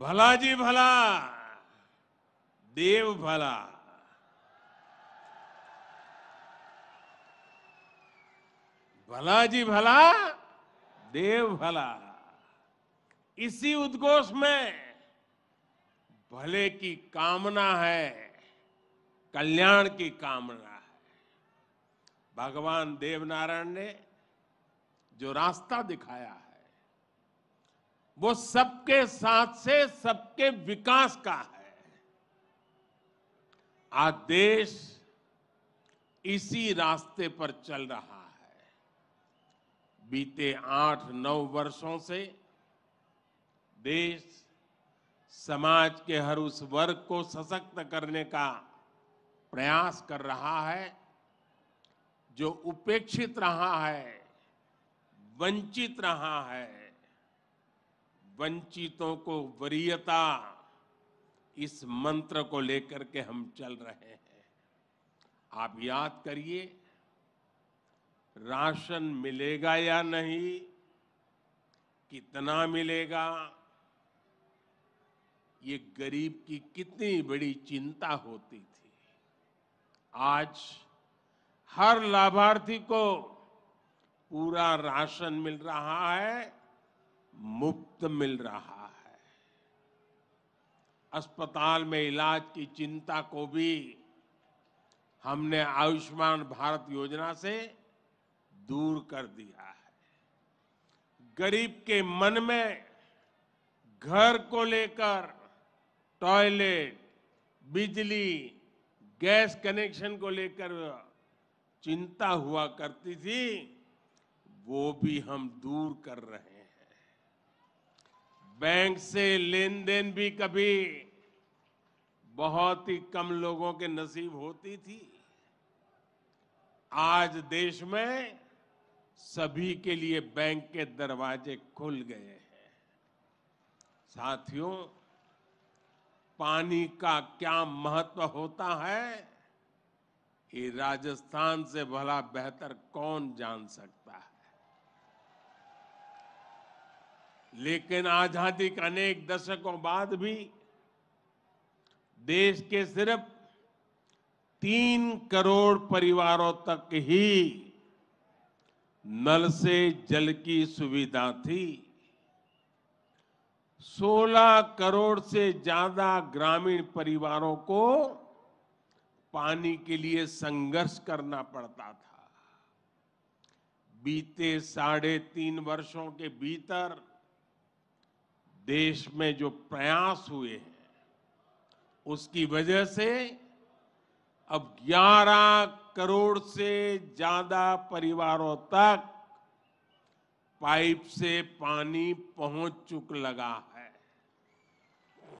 भला जी भला देव भला भला जी भला देव भला इसी उद्घोष में भले की कामना है कल्याण की कामना है भगवान देवनारायण ने जो रास्ता दिखाया है वो सबके साथ से सबके विकास का है आज देश इसी रास्ते पर चल रहा है बीते आठ नौ वर्षों से देश समाज के हर उस वर्ग को सशक्त करने का प्रयास कर रहा है जो उपेक्षित रहा है वंचित रहा है वंचितों को वरीयता इस मंत्र को लेकर के हम चल रहे हैं आप याद करिए राशन मिलेगा या नहीं कितना मिलेगा ये गरीब की कितनी बड़ी चिंता होती थी आज हर लाभार्थी को पूरा राशन मिल रहा है मुफ्त मिल रहा है अस्पताल में इलाज की चिंता को भी हमने आयुष्मान भारत योजना से दूर कर दिया है गरीब के मन में घर को लेकर टॉयलेट बिजली गैस कनेक्शन को लेकर चिंता हुआ करती थी वो भी हम दूर कर रहे हैं बैंक से लेन देन भी कभी बहुत ही कम लोगों के नसीब होती थी आज देश में सभी के लिए बैंक के दरवाजे खुल गए हैं साथियों पानी का क्या महत्व होता है ये राजस्थान से भला बेहतर कौन जान सकता लेकिन आजादी के अनेक दशकों बाद भी देश के सिर्फ तीन करोड़ परिवारों तक ही नल से जल की सुविधा थी 16 करोड़ से ज्यादा ग्रामीण परिवारों को पानी के लिए संघर्ष करना पड़ता था बीते साढ़े तीन वर्षों के भीतर देश में जो प्रयास हुए हैं उसकी वजह से अब 11 करोड़ से ज्यादा परिवारों तक पाइप से पानी पहुंच चुक लगा है